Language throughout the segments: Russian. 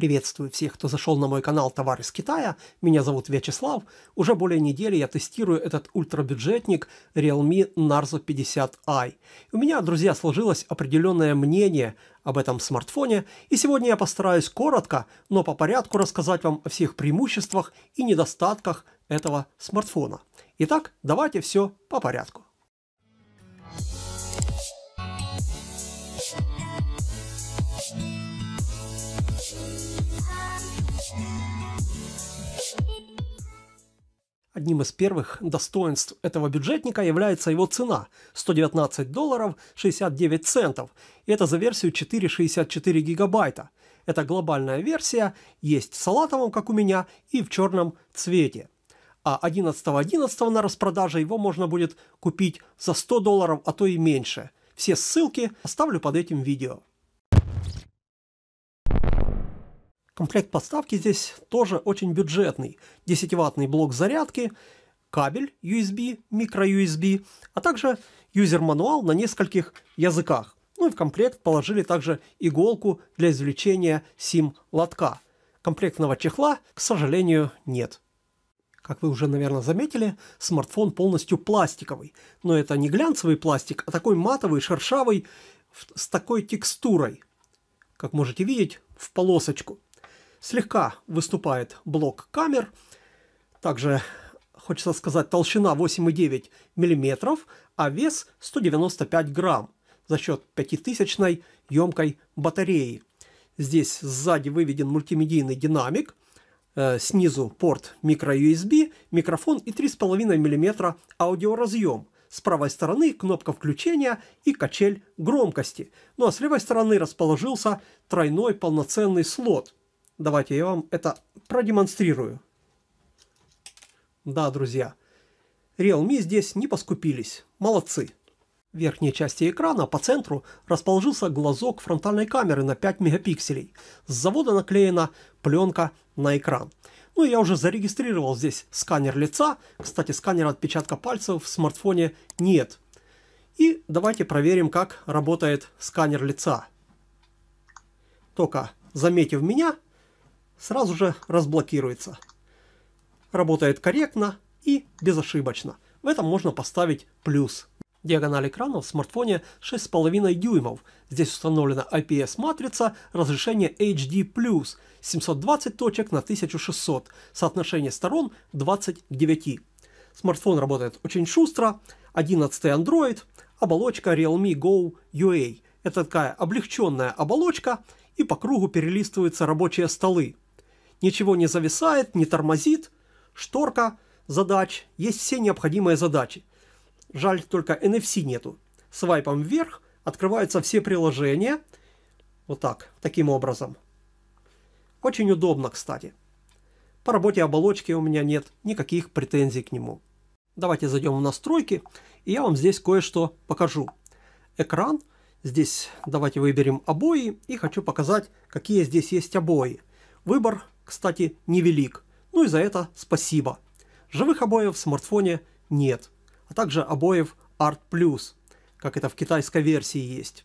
Приветствую всех, кто зашел на мой канал «Товар из Китая». Меня зовут Вячеслав. Уже более недели я тестирую этот ультрабюджетник Realme Narzo 50i. У меня, друзья, сложилось определенное мнение об этом смартфоне, и сегодня я постараюсь коротко, но по порядку рассказать вам о всех преимуществах и недостатках этого смартфона. Итак, давайте все по порядку. Одним из первых достоинств этого бюджетника является его цена – 119 долларов 69 центов, и это за версию 4,64 гигабайта. Это глобальная версия, есть в салатовом, как у меня, и в черном цвете. А 11.11 .11 на распродаже его можно будет купить за 100 долларов, а то и меньше. Все ссылки оставлю под этим видео. Комплект подставки здесь тоже очень бюджетный. 10-ваттный блок зарядки, кабель USB, микро-USB, а также юзер-мануал на нескольких языках. Ну и в комплект положили также иголку для извлечения sim лотка Комплектного чехла, к сожалению, нет. Как вы уже, наверное, заметили, смартфон полностью пластиковый. Но это не глянцевый пластик, а такой матовый, шершавый, с такой текстурой. Как можете видеть, в полосочку. Слегка выступает блок камер. Также, хочется сказать, толщина 8,9 мм, а вес 195 грамм за счет 5000 емкой батареи. Здесь сзади выведен мультимедийный динамик, э, снизу порт microUSB, микрофон и 3,5 мм аудиоразъем. С правой стороны кнопка включения и качель громкости. Ну а с левой стороны расположился тройной полноценный слот – Давайте я вам это продемонстрирую. Да, друзья, Realme здесь не поскупились. Молодцы. В верхней части экрана по центру расположился глазок фронтальной камеры на 5 мегапикселей. С завода наклеена пленка на экран. Ну и я уже зарегистрировал здесь сканер лица. Кстати, сканера отпечатка пальцев в смартфоне нет. И давайте проверим, как работает сканер лица. Только заметив меня, сразу же разблокируется. Работает корректно и безошибочно. В этом можно поставить плюс. Диагональ экрана в смартфоне 6,5 дюймов. Здесь установлена IPS-матрица, разрешение HD+, 720 точек на 1600, соотношение сторон 29. Смартфон работает очень шустро, 11 Android, оболочка Realme Go UA. Это такая облегченная оболочка, и по кругу перелистываются рабочие столы ничего не зависает, не тормозит, шторка задач, есть все необходимые задачи. Жаль, только NFC нету. Свайпом вверх открываются все приложения. Вот так, таким образом. Очень удобно, кстати. По работе оболочки у меня нет никаких претензий к нему. Давайте зайдем в настройки, и я вам здесь кое-что покажу. Экран. Здесь давайте выберем обои, и хочу показать, какие здесь есть обои. Выбор кстати, невелик. Ну и за это спасибо. Живых обоев в смартфоне нет, а также обоев Art Plus, как это в китайской версии есть.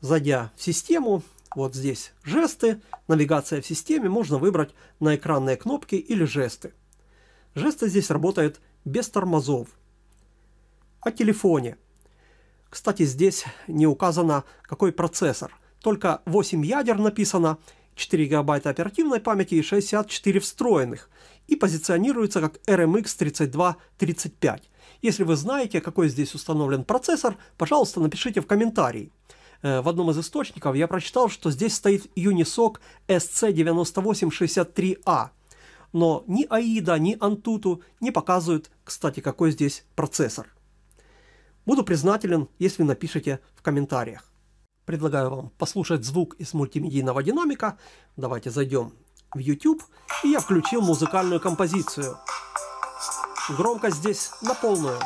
Зайдя в систему, вот здесь жесты, навигация в системе, можно выбрать на экранные кнопки или жесты. Жесты здесь работают без тормозов. О телефоне. Кстати, здесь не указано, какой процессор. Только 8 ядер написано 4 гигабайта оперативной памяти и 64 встроенных и позиционируется как RMX 3235. Если вы знаете, какой здесь установлен процессор, пожалуйста, напишите в комментарии. Э, в одном из источников я прочитал, что здесь стоит Unisoc SC9863A, а. но ни AIDA, ни Antutu не показывают, кстати, какой здесь процессор. Буду признателен, если напишите в комментариях. Предлагаю вам послушать звук из мультимедийного динамика. Давайте зайдем в YouTube. И я включил музыкальную композицию. Громкость здесь на полную.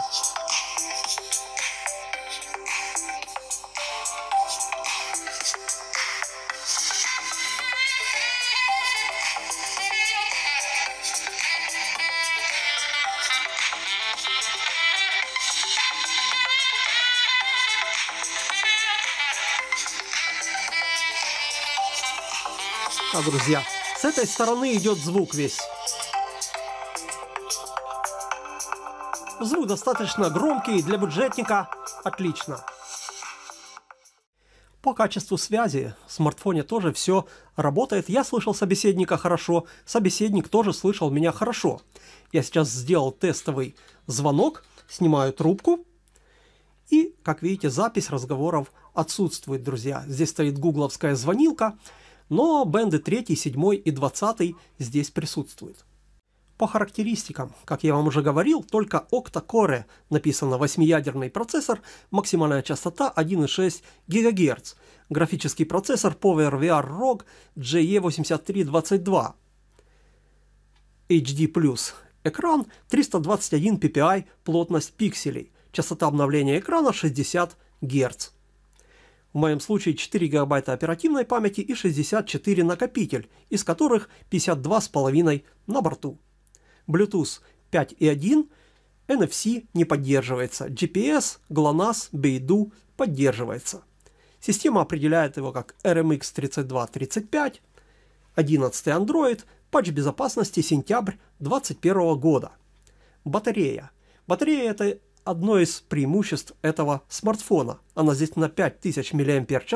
обратно, друзья. С этой стороны идет звук весь. Звук достаточно громкий, для бюджетника отлично. По качеству связи в смартфоне тоже все работает. Я слышал собеседника хорошо, собеседник тоже слышал меня хорошо. Я сейчас сделал тестовый звонок, снимаю трубку. И, как видите, запись разговоров отсутствует, друзья. Здесь стоит гугловская звонилка но бенды 3, 7 и 20 здесь присутствуют. По характеристикам, как я вам уже говорил, только Octa-Core написано восьмиядерный процессор, максимальная частота 1,6 ГГц, графический процессор PowerVR ROG GE8322, HD+, экран 321 ppi, плотность пикселей, частота обновления экрана 60 Гц в моем случае 4 гигабайта оперативной памяти и 64 накопитель, из которых 52,5 на борту. Bluetooth 5.1, NFC не поддерживается, GPS, GLONASS, Beidou поддерживается. Система определяет его как RMX 3235, 11 Android, патч безопасности сентябрь 2021 года. Батарея. Батарея это одно из преимуществ этого смартфона. Она здесь на 5000 мАч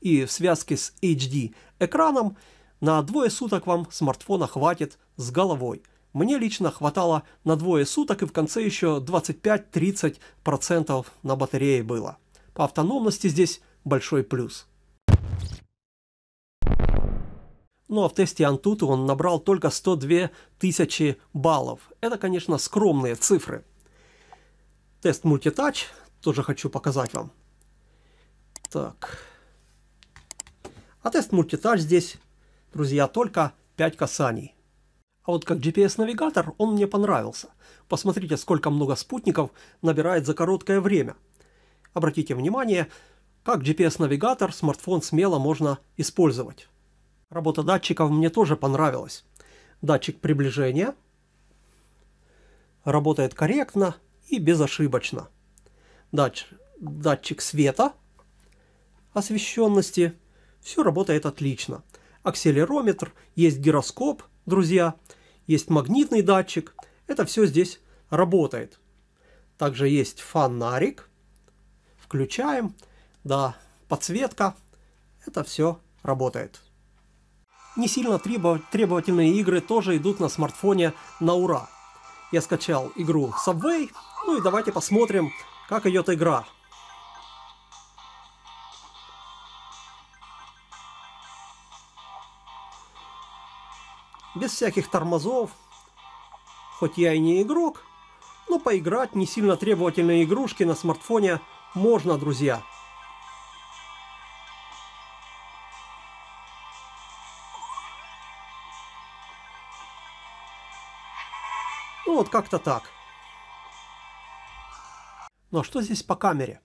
и в связке с HD-экраном на двое суток вам смартфона хватит с головой. Мне лично хватало на двое суток и в конце еще 25-30% на батарее было. По автономности здесь большой плюс. Ну а в тесте Antutu он набрал только 102 тысячи баллов. Это, конечно, скромные цифры тест мультитач тоже хочу показать вам. Так. А тест мультитач здесь, друзья, только 5 касаний. А вот как GPS-навигатор он мне понравился. Посмотрите, сколько много спутников набирает за короткое время. Обратите внимание, как GPS-навигатор смартфон смело можно использовать. Работа датчиков мне тоже понравилась. Датчик приближения работает корректно, и безошибочно. Датч, датчик света, освещенности, все работает отлично. Акселерометр, есть гироскоп, друзья, есть магнитный датчик, это все здесь работает. Также есть фонарик, включаем, да, подсветка, это все работает. Не сильно требовательные игры тоже идут на смартфоне на ура. Я скачал игру Subway, ну и давайте посмотрим, как идет игра. Без всяких тормозов. Хоть я и не игрок, но поиграть не сильно требовательные игрушки на смартфоне можно, друзья. Ну вот как-то так. Но что здесь по камере?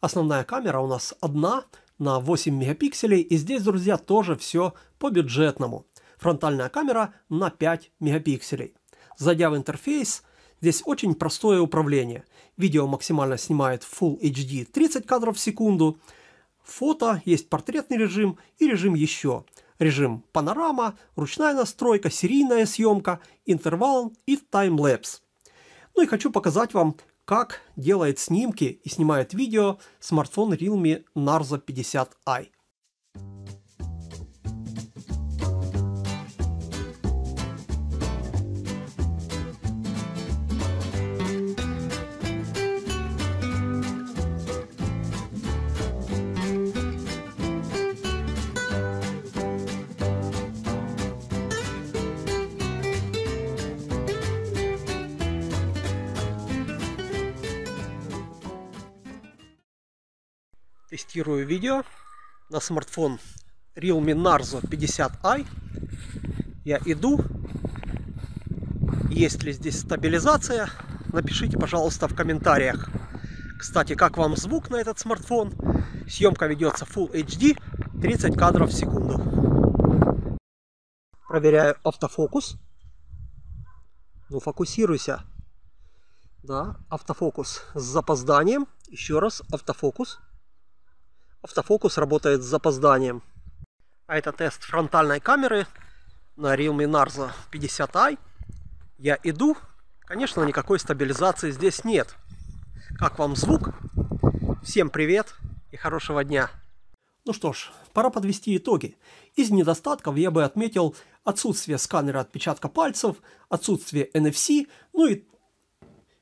Основная камера у нас одна на 8 мегапикселей, и здесь, друзья, тоже все по-бюджетному. Фронтальная камера на 5 мегапикселей. Зайдя в интерфейс, здесь очень простое управление. Видео максимально снимает Full HD 30 кадров в секунду, фото, есть портретный режим и режим еще. Режим панорама, ручная настройка, серийная съемка, интервал и таймлэпс. Ну и хочу показать вам, как делает снимки и снимает видео смартфон Realme Narzo 50i. тестирую видео на смартфон Realme Narzo 50i. Я иду. Есть ли здесь стабилизация? Напишите, пожалуйста, в комментариях. Кстати, как вам звук на этот смартфон? Съемка ведется Full HD, 30 кадров в секунду. Проверяю автофокус. Ну, фокусируйся. Да, автофокус с запозданием. Еще раз автофокус автофокус работает с запозданием. А это тест фронтальной камеры на Realme Narzo 50i. Я иду. Конечно, никакой стабилизации здесь нет. Как вам звук? Всем привет и хорошего дня! Ну что ж, пора подвести итоги. Из недостатков я бы отметил отсутствие сканера отпечатка пальцев, отсутствие NFC, ну и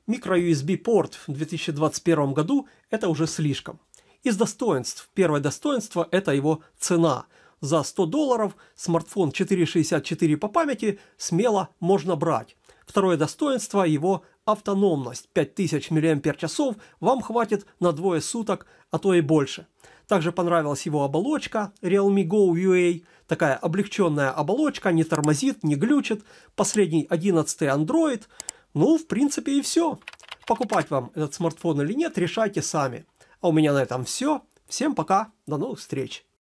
микро-USB порт в 2021 году – это уже слишком. Из достоинств. Первое достоинство – это его цена. За 100 долларов смартфон 464 по памяти смело можно брать. Второе достоинство – его автономность. 5000 мАч вам хватит на двое суток, а то и больше. Также понравилась его оболочка Realme Go UA. Такая облегченная оболочка, не тормозит, не глючит. Последний 11 Android. Ну, в принципе, и все. Покупать вам этот смартфон или нет, решайте сами. А у меня на этом все. Всем пока. До новых встреч.